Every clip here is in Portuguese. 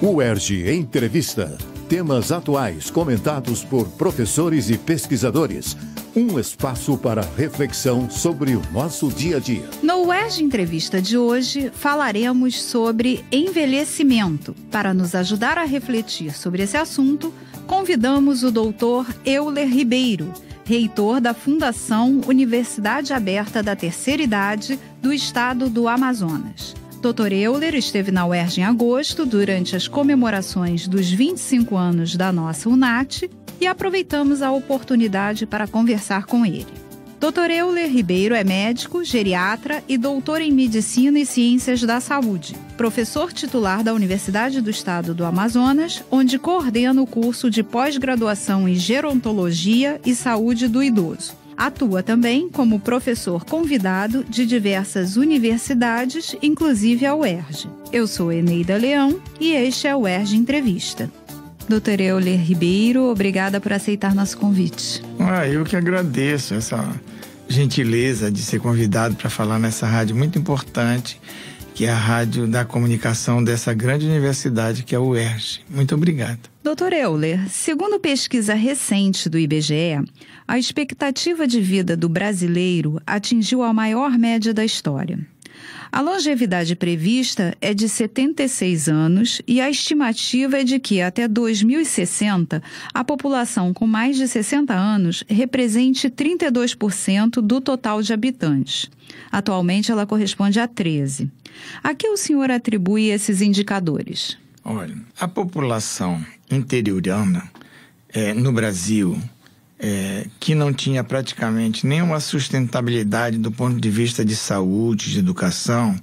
UERJ Entrevista. Temas atuais comentados por professores e pesquisadores. Um espaço para reflexão sobre o nosso dia a dia. No UERJ Entrevista de hoje, falaremos sobre envelhecimento. Para nos ajudar a refletir sobre esse assunto, convidamos o doutor Euler Ribeiro, reitor da Fundação Universidade Aberta da Terceira Idade do Estado do Amazonas. Dr. Euler esteve na UERJ em agosto durante as comemorações dos 25 anos da nossa UNAT e aproveitamos a oportunidade para conversar com ele. Dr. Euler Ribeiro é médico, geriatra e doutor em Medicina e Ciências da Saúde, professor titular da Universidade do Estado do Amazonas, onde coordena o curso de pós-graduação em Gerontologia e Saúde do Idoso. Atua também como professor convidado de diversas universidades, inclusive a UERJ. Eu sou Eneida Leão e este é o UERJ Entrevista. Doutor Euler Ribeiro, obrigada por aceitar nosso convite. Ah, eu que agradeço essa gentileza de ser convidado para falar nessa rádio muito importante que é a rádio da comunicação dessa grande universidade que é o UERJ. Muito obrigado. Doutor Euler, segundo pesquisa recente do IBGE, a expectativa de vida do brasileiro atingiu a maior média da história. A longevidade prevista é de 76 anos e a estimativa é de que até 2060 a população com mais de 60 anos represente 32% do total de habitantes. Atualmente ela corresponde a 13. A que o senhor atribui esses indicadores? Olha, a população interioriana é, eh, no Brasil que não tinha praticamente nenhuma sustentabilidade do ponto de vista de saúde, de educação,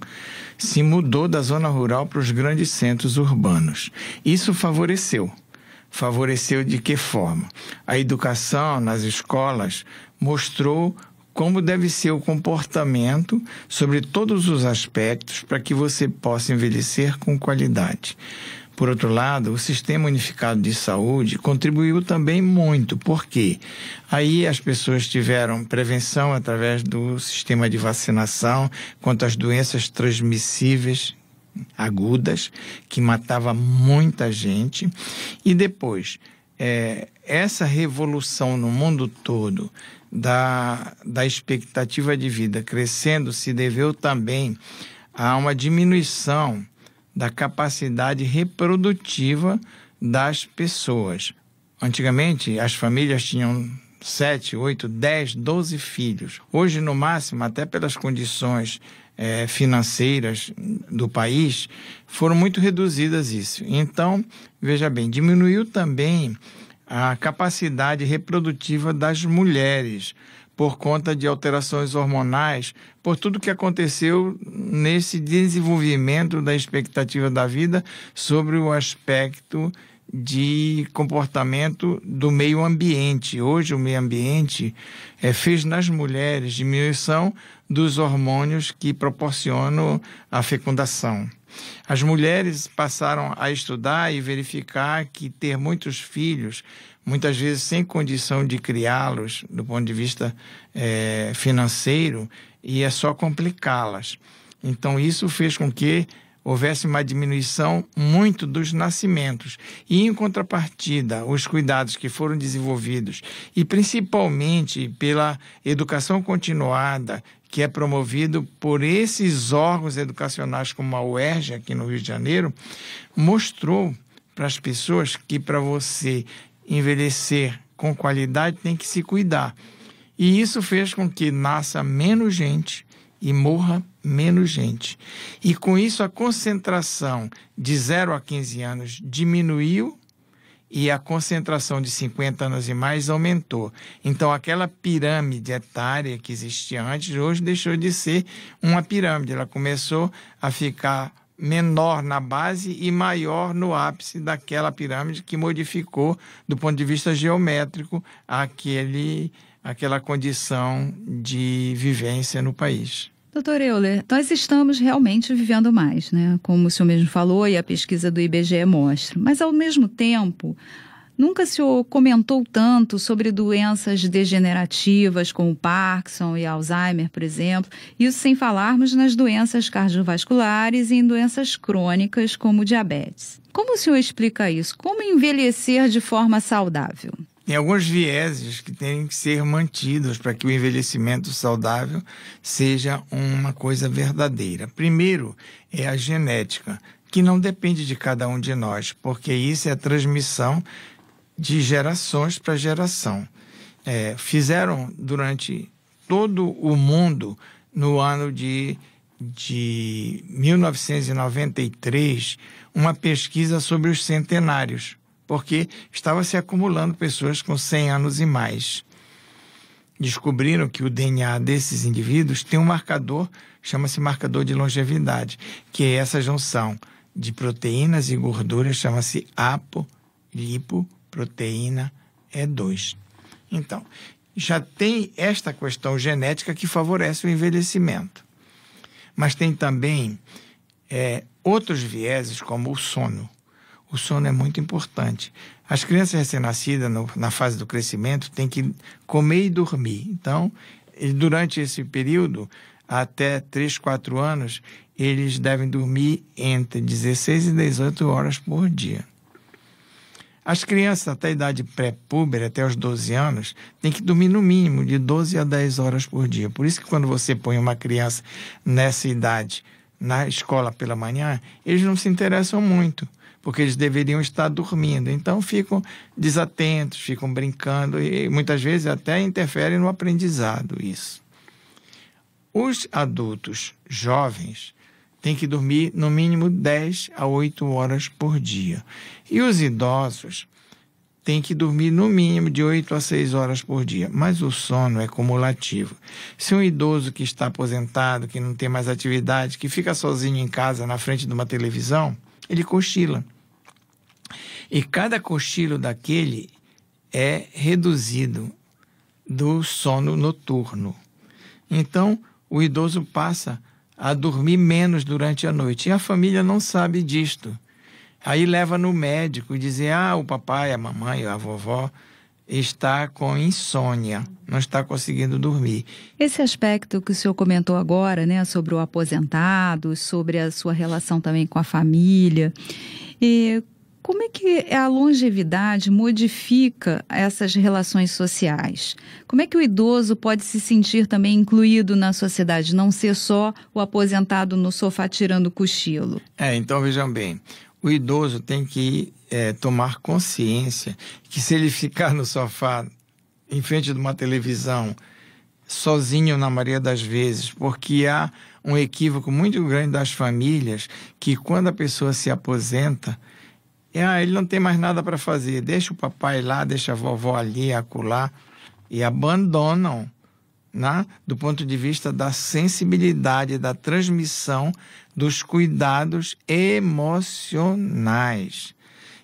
se mudou da zona rural para os grandes centros urbanos. Isso favoreceu. Favoreceu de que forma? A educação nas escolas mostrou como deve ser o comportamento sobre todos os aspectos para que você possa envelhecer com qualidade. Por outro lado, o Sistema Unificado de Saúde contribuiu também muito, porque aí as pessoas tiveram prevenção através do sistema de vacinação quanto às doenças transmissíveis agudas, que matava muita gente, e depois é, essa revolução no mundo todo da, da expectativa de vida crescendo se deveu também a uma diminuição da capacidade reprodutiva das pessoas. Antigamente, as famílias tinham 7, 8, 10, 12 filhos. Hoje, no máximo, até pelas condições é, financeiras do país, foram muito reduzidas isso. Então, veja bem, diminuiu também a capacidade reprodutiva das mulheres por conta de alterações hormonais, por tudo que aconteceu nesse desenvolvimento da expectativa da vida sobre o aspecto de comportamento do meio ambiente. Hoje, o meio ambiente é, fez nas mulheres diminuição dos hormônios que proporcionam a fecundação. As mulheres passaram a estudar e verificar que ter muitos filhos muitas vezes sem condição de criá-los do ponto de vista é, financeiro e é só complicá-las. Então, isso fez com que houvesse uma diminuição muito dos nascimentos. E, em contrapartida, os cuidados que foram desenvolvidos, e principalmente pela educação continuada, que é promovido por esses órgãos educacionais como a UERJ, aqui no Rio de Janeiro, mostrou para as pessoas que para você envelhecer com qualidade tem que se cuidar. E isso fez com que nasça menos gente e morra menos gente. E com isso a concentração de 0 a 15 anos diminuiu e a concentração de 50 anos e mais aumentou. Então, aquela pirâmide etária que existia antes, hoje deixou de ser uma pirâmide. Ela começou a ficar menor na base e maior no ápice daquela pirâmide que modificou do ponto de vista geométrico aquele aquela condição de vivência no país. Doutor Euler, nós estamos realmente vivendo mais, né? Como o senhor mesmo falou e a pesquisa do IBGE mostra. Mas, ao mesmo tempo, Nunca se comentou tanto sobre doenças degenerativas como Parkinson e Alzheimer, por exemplo, isso sem falarmos nas doenças cardiovasculares e em doenças crônicas como diabetes. Como o senhor explica isso? Como envelhecer de forma saudável? Tem alguns vieses que têm que ser mantidos para que o envelhecimento saudável seja uma coisa verdadeira. Primeiro é a genética, que não depende de cada um de nós, porque isso é a transmissão de gerações para geração. É, fizeram durante todo o mundo no ano de, de 1993 uma pesquisa sobre os centenários, porque estava se acumulando pessoas com 100 anos e mais. Descobriram que o DNA desses indivíduos tem um marcador, chama-se marcador de longevidade, que é essa junção de proteínas e gorduras, chama-se apolipo proteína E2. É então, já tem esta questão genética que favorece o envelhecimento. Mas tem também é, outros vieses, como o sono. O sono é muito importante. As crianças recém-nascidas, na fase do crescimento, têm que comer e dormir. Então, durante esse período, até 3, 4 anos, eles devem dormir entre 16 e 18 horas por dia. As crianças até a idade pré púber até os 12 anos, têm que dormir no mínimo de 12 a 10 horas por dia. Por isso que quando você põe uma criança nessa idade na escola pela manhã, eles não se interessam muito, porque eles deveriam estar dormindo. Então ficam desatentos, ficam brincando e muitas vezes até interferem no aprendizado isso. Os adultos jovens tem que dormir no mínimo 10 a 8 horas por dia. E os idosos têm que dormir no mínimo de 8 a 6 horas por dia, mas o sono é cumulativo. Se um idoso que está aposentado, que não tem mais atividade, que fica sozinho em casa na frente de uma televisão, ele cochila. E cada cochilo daquele é reduzido do sono noturno. Então, o idoso passa a dormir menos durante a noite. E a família não sabe disto. Aí leva no médico e dizem: ah, o papai, a mamãe, a vovó está com insônia, não está conseguindo dormir. Esse aspecto que o senhor comentou agora, né, sobre o aposentado, sobre a sua relação também com a família, e como é que a longevidade modifica essas relações sociais? Como é que o idoso pode se sentir também incluído na sociedade, não ser só o aposentado no sofá tirando cochilo? É, então vejam bem, o idoso tem que é, tomar consciência que se ele ficar no sofá em frente de uma televisão sozinho na maioria das vezes, porque há um equívoco muito grande das famílias que quando a pessoa se aposenta ah, ele não tem mais nada para fazer. Deixa o papai lá, deixa a vovó ali, acolá. E abandonam, né? do ponto de vista da sensibilidade, da transmissão dos cuidados emocionais.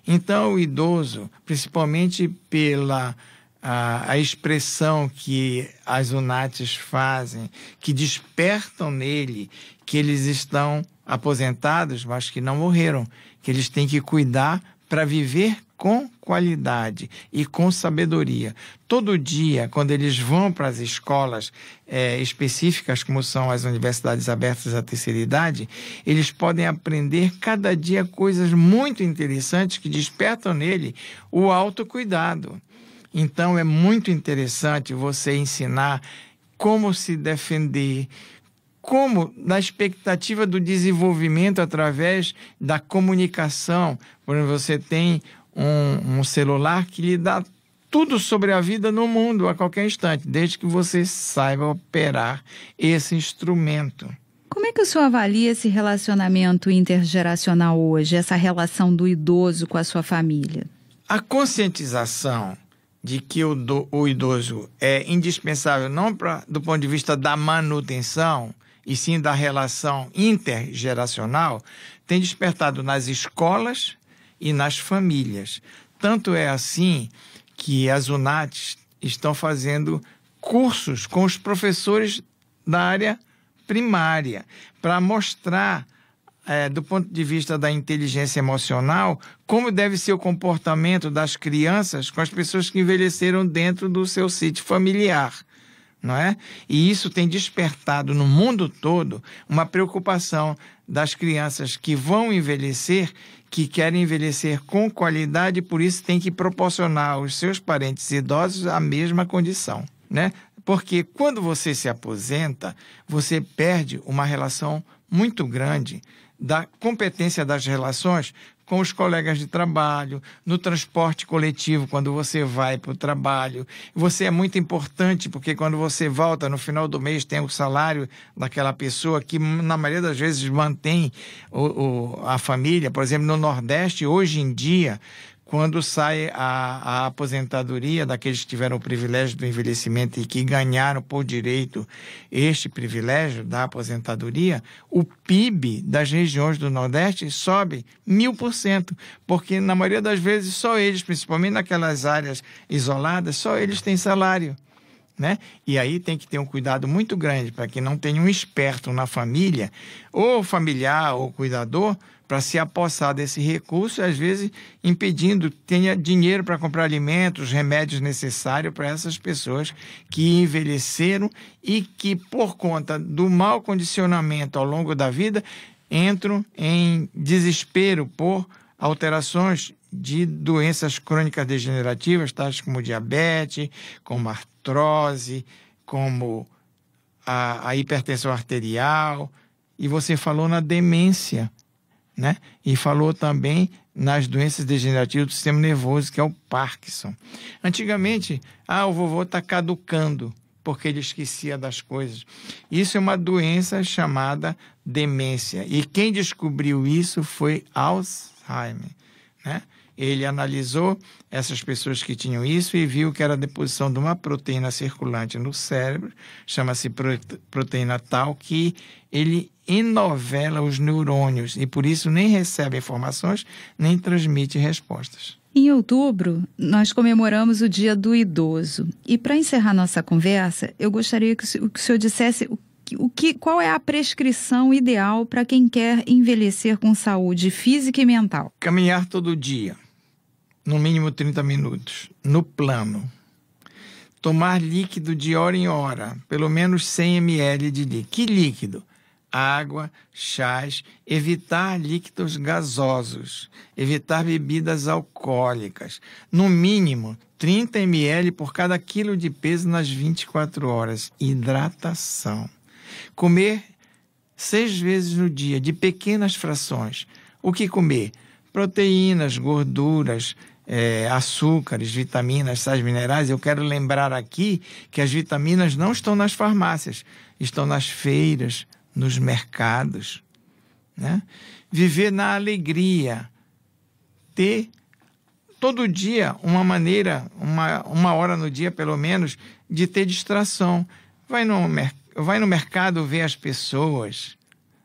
Então, o idoso, principalmente pela a, a expressão que as unates fazem, que despertam nele que eles estão aposentados, mas que não morreram, que eles têm que cuidar para viver com qualidade e com sabedoria. Todo dia, quando eles vão para as escolas é, específicas, como são as universidades abertas à terceira idade, eles podem aprender cada dia coisas muito interessantes que despertam nele o autocuidado. Então é muito interessante você ensinar como se defender, como na expectativa do desenvolvimento através da comunicação, quando você tem um, um celular que lhe dá tudo sobre a vida no mundo a qualquer instante, desde que você saiba operar esse instrumento. Como é que o senhor avalia esse relacionamento intergeracional hoje, essa relação do idoso com a sua família? A conscientização de que o, do, o idoso é indispensável não pra, do ponto de vista da manutenção, e sim da relação intergeracional, tem despertado nas escolas e nas famílias. Tanto é assim que as UNATs estão fazendo cursos com os professores da área primária para mostrar é, do ponto de vista da inteligência emocional, como deve ser o comportamento das crianças com as pessoas que envelheceram dentro do seu sítio familiar. Não é? E isso tem despertado no mundo todo uma preocupação das crianças que vão envelhecer, que querem envelhecer com qualidade, e por isso tem que proporcionar aos seus parentes idosos a mesma condição. Né? Porque quando você se aposenta, você perde uma relação muito grande da competência das relações com os colegas de trabalho, no transporte coletivo, quando você vai para o trabalho. Você é muito importante, porque quando você volta no final do mês, tem o salário daquela pessoa que, na maioria das vezes, mantém o, o, a família. Por exemplo, no Nordeste, hoje em dia, quando sai a, a, aposentadoria daqueles que tiveram o privilégio do envelhecimento e que ganharam por direito este privilégio da aposentadoria, o PIB das regiões do Nordeste sobe mil por cento, porque na maioria das vezes só eles, principalmente naquelas áreas isoladas, só eles têm salário. Né? E aí tem que ter um cuidado muito grande para que não tenha um esperto na família, ou familiar ou cuidador, para se apossar desse recurso, às vezes impedindo que tenha dinheiro para comprar alimentos, remédios necessários para essas pessoas que envelheceram e que, por conta do mau condicionamento ao longo da vida, entram em desespero por alterações de doenças crônicas degenerativas, tais como diabetes, como artrose, como a, a hipertensão arterial. E você falou na demência né? E falou também nas doenças degenerativas do sistema nervoso, que é o Parkinson. Antigamente, ah, o vovô está caducando porque ele esquecia das coisas. Isso é uma doença chamada demência. E quem descobriu isso foi Alzheimer, né? Ele analisou essas pessoas que tinham isso e viu que era a deposição de uma proteína circulante no cérebro, chama-se proteína tal, que ele inovela os neurônios e por isso nem recebe informações nem transmite respostas. Em outubro, nós comemoramos o Dia do Idoso. E para encerrar nossa conversa, eu gostaria que o, que o senhor dissesse o, o que, qual é a prescrição ideal para quem quer envelhecer com saúde física e mental. Caminhar todo dia, no mínimo 30 minutos, no plano. Tomar líquido de hora em hora, pelo menos 100 ml de líquido. Que líquido? água, chás, evitar líquidos gasosos, evitar bebidas alcoólicas, no mínimo 30 ml por cada quilo de peso nas 24 horas, hidratação. Comer seis vezes no dia, de pequenas frações. O que comer? Proteínas, gorduras, é, açúcares, vitaminas, sais minerais. Eu quero lembrar aqui que as vitaminas não estão nas farmácias, estão nas feiras, nos mercados, né? viver na alegria, ter todo dia uma maneira, uma, uma hora no dia pelo menos, de ter distração. Vai no, vai no mercado ver as pessoas,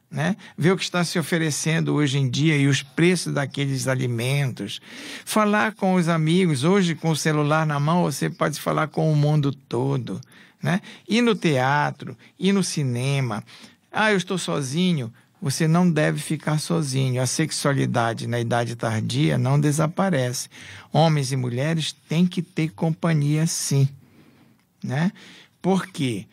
né? ver o que está se oferecendo hoje em dia e os preços daqueles alimentos. Falar com os amigos, hoje com o celular na mão, você pode falar com o mundo todo. Né? Ir no teatro, ir no cinema, ah, eu estou sozinho. Você não deve ficar sozinho. A sexualidade na idade tardia não desaparece. Homens e mulheres têm que ter companhia sim. Né? Por quê?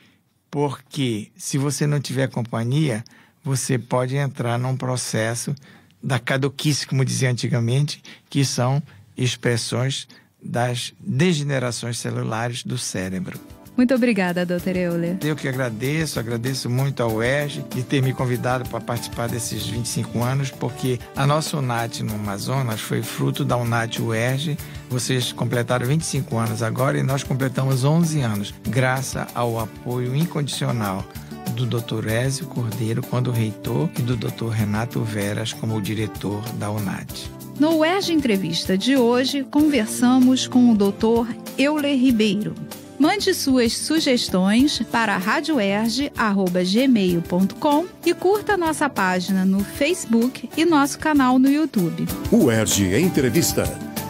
Porque se você não tiver companhia, você pode entrar num processo da caduquice, como dizia antigamente, que são expressões das degenerações celulares do cérebro. Muito obrigada, doutor Euler. Eu que agradeço, agradeço muito ao UERJ de ter me convidado para participar desses 25 anos, porque a nossa UNAT no Amazonas foi fruto da UNAT UERJ. Vocês completaram 25 anos agora e nós completamos 11 anos, graças ao apoio incondicional do Dr. Ézio Cordeiro quando reitor e do Dr. Renato Veras como diretor da UNAT. No UERJ Entrevista de hoje, conversamos com o Dr. Euler Ribeiro, Mande suas sugestões para radioerge.gmail.com e curta nossa página no Facebook e nosso canal no YouTube. O Erge Entrevista.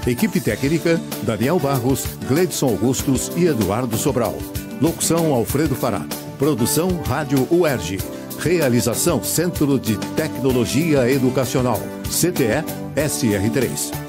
Equipe técnica: Daniel Barros, Gleidson Augustos e Eduardo Sobral. Locução: Alfredo Fará. Produção: Rádio UERJ. Realização: Centro de Tecnologia Educacional, CTE SR3.